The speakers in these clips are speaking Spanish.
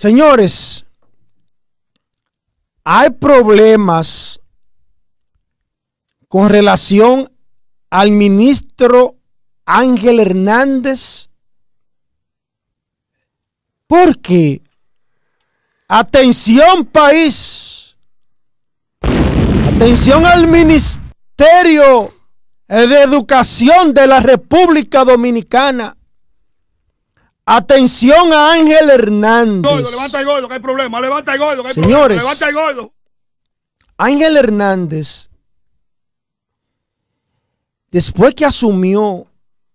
Señores, hay problemas con relación al ministro Ángel Hernández. Porque, atención país, atención al Ministerio de Educación de la República Dominicana. Atención a Ángel Hernández. levanta el gordo, que hay problema. Levanta el gordo, que hay Señores, problema. Levanta Ángel Hernández, después que asumió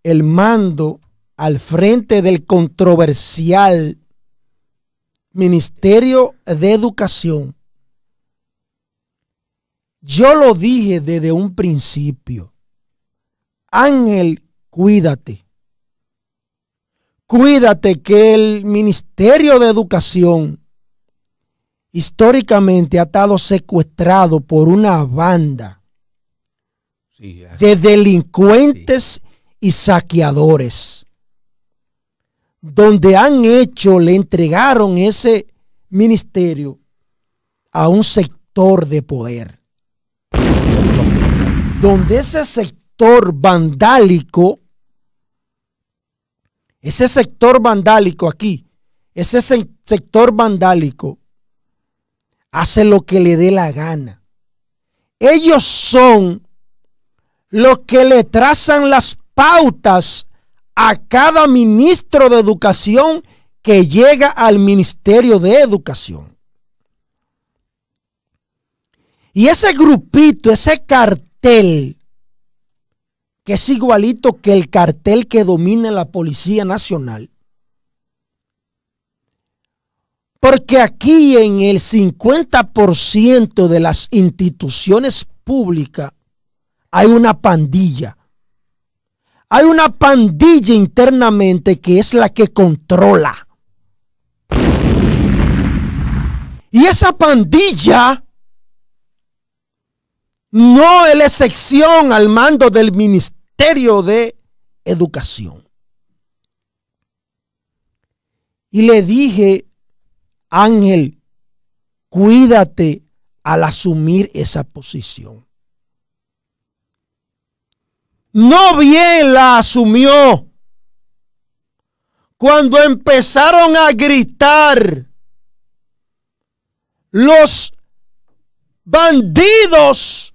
el mando al frente del controversial Ministerio de Educación, yo lo dije desde un principio. Ángel, cuídate. Cuídate que el Ministerio de Educación, históricamente ha estado secuestrado por una banda de delincuentes y saqueadores, donde han hecho, le entregaron ese ministerio a un sector de poder, donde ese sector vandálico ese sector vandálico aquí, ese sector vandálico hace lo que le dé la gana. Ellos son los que le trazan las pautas a cada ministro de educación que llega al Ministerio de Educación. Y ese grupito, ese cartel, que es igualito que el cartel que domina la Policía Nacional. Porque aquí en el 50% de las instituciones públicas hay una pandilla. Hay una pandilla internamente que es la que controla. Y esa pandilla no es la excepción al mando del Ministerio de Educación. Y le dije, Ángel, cuídate al asumir esa posición. No bien la asumió. Cuando empezaron a gritar los bandidos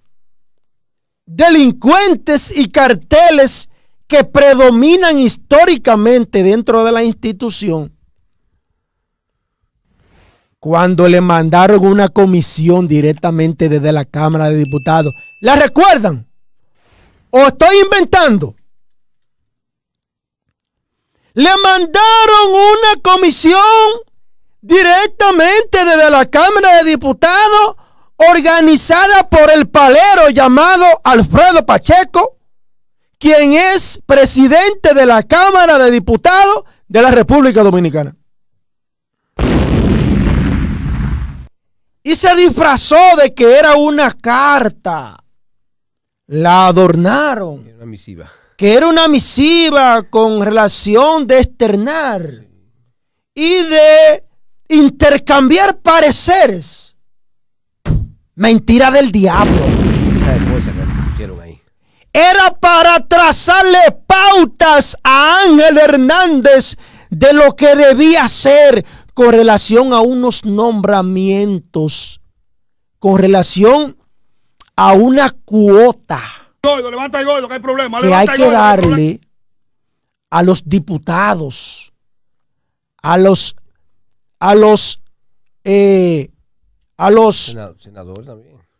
delincuentes y carteles que predominan históricamente dentro de la institución, cuando le mandaron una comisión directamente desde la Cámara de Diputados, ¿la recuerdan? ¿O estoy inventando? Le mandaron una comisión directamente desde la Cámara de Diputados organizada por el palero llamado Alfredo Pacheco, quien es presidente de la Cámara de Diputados de la República Dominicana. Y se disfrazó de que era una carta. La adornaron. Era una misiva. Que era una misiva con relación de externar y de intercambiar pareceres Mentira del diablo. fuerza que ahí. Era para trazarle pautas a Ángel Hernández de lo que debía hacer con relación a unos nombramientos, con relación a una cuota levanta el que hay problema. Que hay que darle a los diputados, a los, a los eh, a los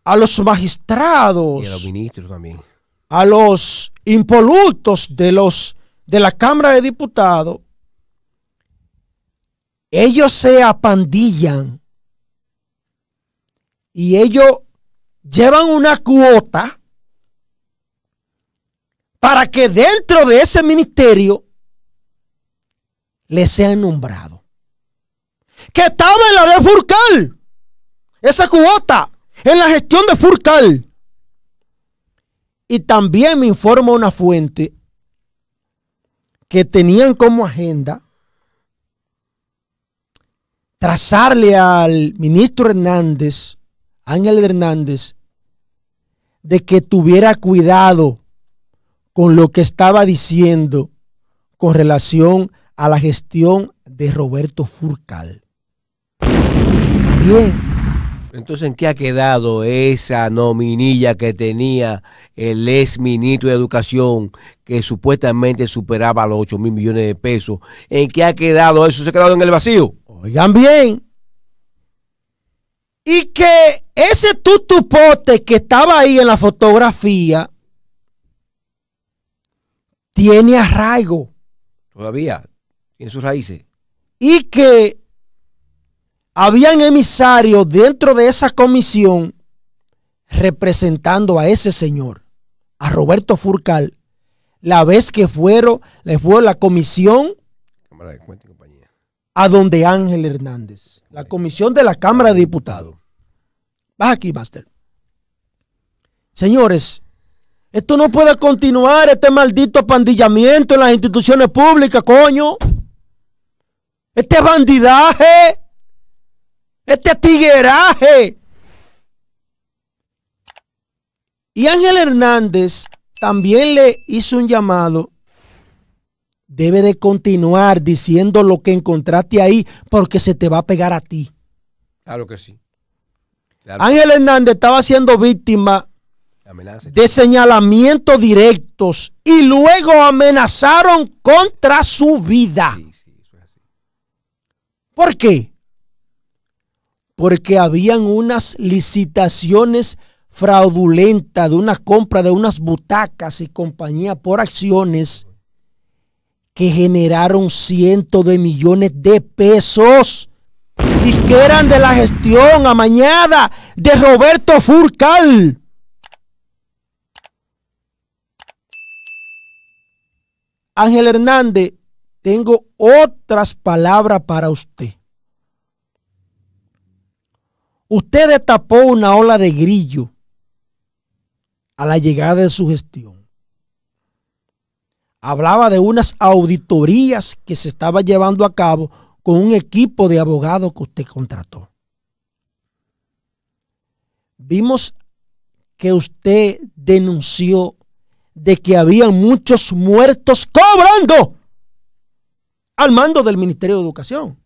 A los magistrados. a los ministros impolutos de los de la Cámara de Diputados. Ellos se apandillan y ellos llevan una cuota para que dentro de ese ministerio le sean nombrado. Que estaba en la de Furcal esa cuota en la gestión de Furcal. Y también me informa una fuente que tenían como agenda trazarle al ministro Hernández, Ángel Hernández, de que tuviera cuidado con lo que estaba diciendo con relación a la gestión de Roberto Furcal. También entonces, ¿en qué ha quedado esa nominilla que tenía el ex ministro de Educación que supuestamente superaba los 8 mil millones de pesos? ¿En qué ha quedado eso? ¿Se ha quedado en el vacío? Oigan bien. Y que ese tutupote que estaba ahí en la fotografía tiene arraigo. Todavía, en sus raíces. Y que habían emisarios dentro de esa comisión representando a ese señor, a Roberto Furcal, la vez que fueron, le fue la comisión a donde Ángel Hernández, la comisión de la Cámara de Diputados. Vas aquí, Master. Señores, esto no puede continuar, este maldito pandillamiento en las instituciones públicas, coño. Este bandidaje. Este tigueraje. Y Ángel Hernández también le hizo un llamado. Debe de continuar diciendo lo que encontraste ahí porque se te va a pegar a ti. Claro que sí. Ángel Hernández estaba siendo víctima de señalamientos directos y luego amenazaron contra su vida. ¿Por qué? porque habían unas licitaciones fraudulentas de una compra de unas butacas y compañía por acciones que generaron cientos de millones de pesos y que eran de la gestión amañada de Roberto Furcal. Ángel Hernández, tengo otras palabras para usted. Usted destapó una ola de grillo a la llegada de su gestión. Hablaba de unas auditorías que se estaba llevando a cabo con un equipo de abogados que usted contrató. Vimos que usted denunció de que había muchos muertos cobrando al mando del Ministerio de Educación.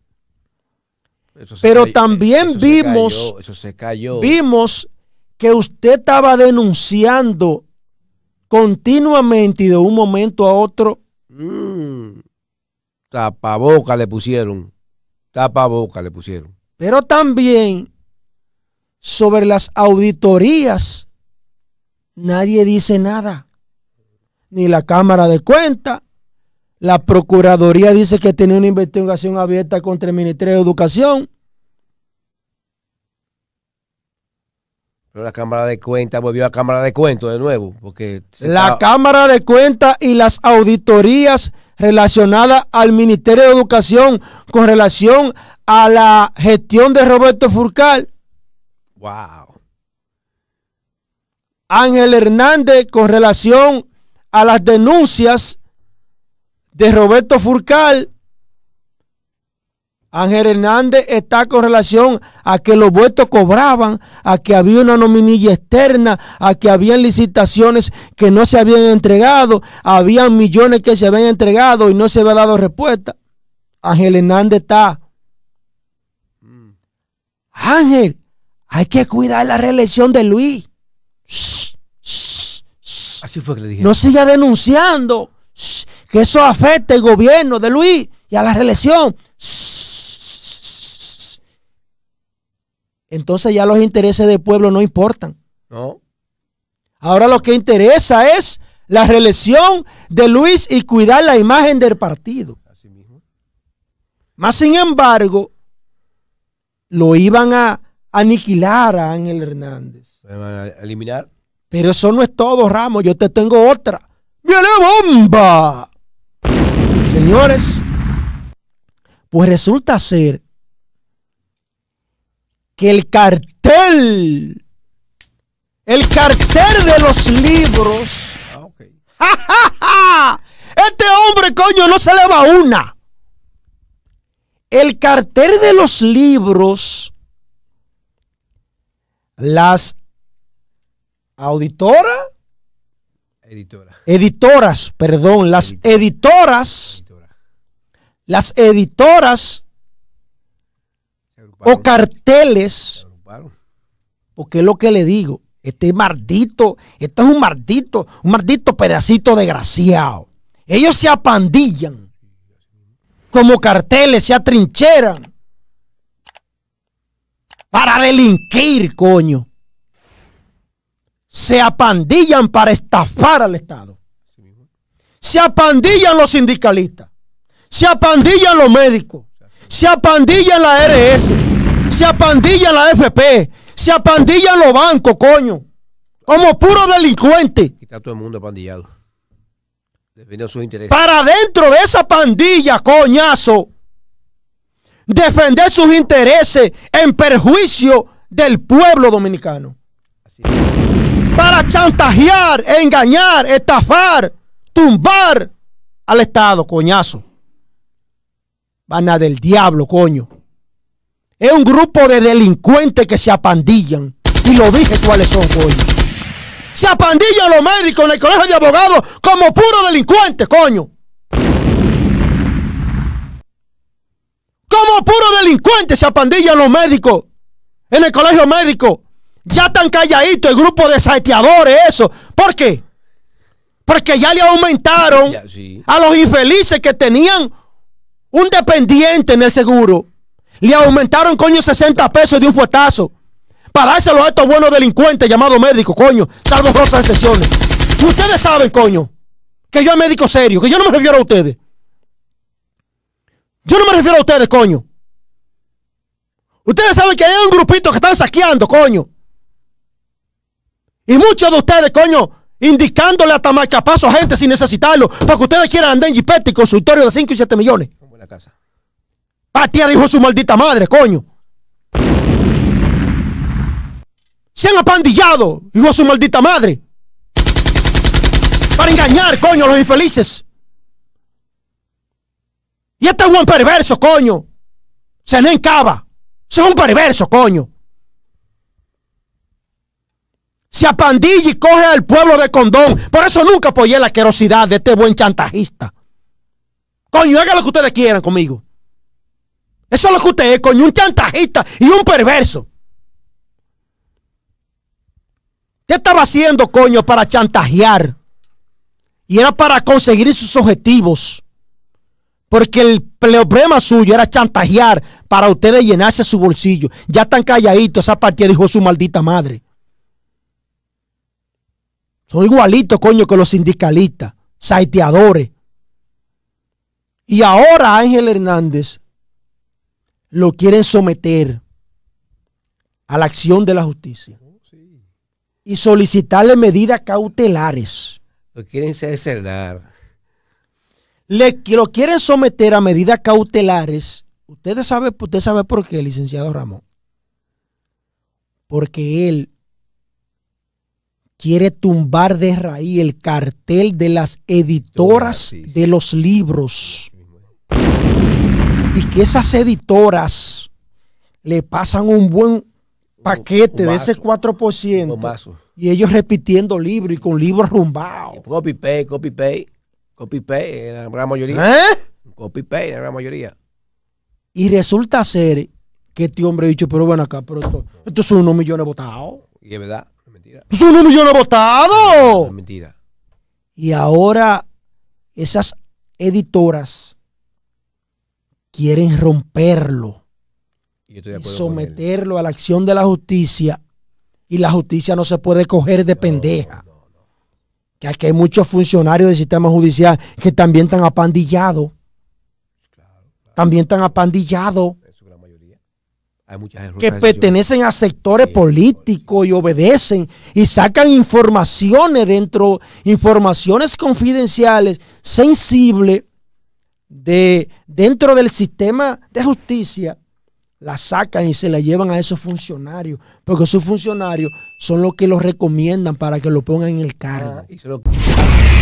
Pero también vimos, vimos que usted estaba denunciando continuamente y de un momento a otro. Mm. tapaboca le pusieron. Tapaboca le pusieron. Pero también sobre las auditorías, nadie dice nada. Ni la Cámara de Cuentas, la Procuraduría dice que tiene una investigación abierta contra el Ministerio de Educación. Pero la Cámara de Cuentas volvió a Cámara de Cuentas de nuevo. Porque la Cámara de Cuentas y las auditorías relacionadas al Ministerio de Educación con relación a la gestión de Roberto Furcal. Wow. Ángel Hernández con relación a las denuncias de Roberto Furcal. Ángel Hernández está con relación a que los vueltos cobraban, a que había una nominilla externa, a que habían licitaciones que no se habían entregado, habían millones que se habían entregado y no se había dado respuesta. Ángel Hernández está. Ángel, hay que cuidar la reelección de Luis. Así fue que le dije. No siga denunciando que eso afecte al gobierno de Luis y a la reelección. Entonces ya los intereses del pueblo no importan. No. Ahora lo que interesa es la reelección de Luis y cuidar la imagen del partido. Más sin embargo, lo iban a aniquilar a Ángel Hernández. A eliminar. Pero eso no es todo, Ramos. Yo te tengo otra. ¡Viene bomba! Señores, pues resulta ser que el cartel, el cartel de los libros, ah, ¡Ja, este hombre coño no se le va una. El cartel de los libros, las auditora, editoras, perdón, las editoras las editoras o carteles, porque es lo que le digo, este maldito, esto es un maldito, un maldito pedacito desgraciado. Ellos se apandillan como carteles, se atrincheran para delinquir, coño. Se apandillan para estafar al Estado. Se apandillan los sindicalistas. Se apandillan los médicos, se apandillan la R.S., se apandillan la FP, se apandillan los bancos, coño. Como puro delincuente. Está todo el mundo apandillado. Defendiendo sus intereses. Para dentro de esa pandilla, coñazo. Defender sus intereses en perjuicio del pueblo dominicano. para chantajear, engañar, estafar, tumbar al Estado, coñazo. Van a del diablo, coño. Es un grupo de delincuentes que se apandillan. Y lo dije cuáles son, coño. Se apandillan los médicos en el colegio de abogados como puro delincuente coño. Como puro delincuente se apandillan los médicos en el colegio médico. Ya están calladitos el grupo de saqueadores, eso. ¿Por qué? Porque ya le aumentaron a los infelices que tenían un dependiente en el seguro, le aumentaron, coño, 60 pesos de un fuetazo. Para dárselo a estos buenos delincuentes llamados médicos, coño. Salvo rosas excepciones. Ustedes saben, coño, que yo soy médico serio, que yo no me refiero a ustedes. Yo no me refiero a ustedes, coño. Ustedes saben que hay un grupito que están saqueando, coño. Y muchos de ustedes, coño, indicándole hasta marcapaso a gente sin necesitarlo, para que ustedes quieran andar en jipete y consultorio de 5 y 7 millones casa. Patia dijo su maldita madre, coño. Se han apandillado, dijo su maldita madre. Para engañar, coño, a los infelices. Y este es un perverso, coño. Se le encaba. es un perverso, coño. Se apandilla y coge al pueblo de condón. Por eso nunca apoyé la querosidad de este buen chantajista. Coño, hagan lo que ustedes quieran conmigo. Eso es lo que ustedes... es, coño, un chantajista y un perverso. ¿Qué estaba haciendo, coño, para chantajear? Y era para conseguir sus objetivos. Porque el problema suyo era chantajear para ustedes llenarse su bolsillo. Ya están calladitos, esa partida dijo su maldita madre. Son igualitos, coño, que los sindicalistas, saiteadores. Y ahora Ángel Hernández lo quieren someter a la acción de la justicia y solicitarle medidas cautelares. Lo quieren ser Le, lo quieren someter a medidas cautelares. Ustedes saben, usted sabe por qué, licenciado Ramón. Porque él quiere tumbar de raíz el cartel de las editoras de los libros y que esas editoras le pasan un buen paquete de ese 4% y ellos repitiendo libros y con libros rumbados. Copy pay, copy pay, copy pay, la gran mayoría. ¿Eh? Copy pay, la gran mayoría. Y resulta ser que este hombre ha dicho, pero bueno acá, pero esto, esto son unos millones votados. Y es verdad, es mentira. son unos millones votados! mentira. Y ahora esas editoras quieren romperlo y someterlo a la acción de la justicia. Y la justicia no se puede coger de pendeja. que aquí hay muchos funcionarios del sistema judicial que también están apandillados. También están apandillados. que pertenecen a sectores políticos y obedecen y sacan informaciones dentro, informaciones confidenciales, sensibles, de dentro del sistema de justicia la sacan y se la llevan a esos funcionarios, porque esos funcionarios son los que los recomiendan para que lo pongan en el cargo. Ah,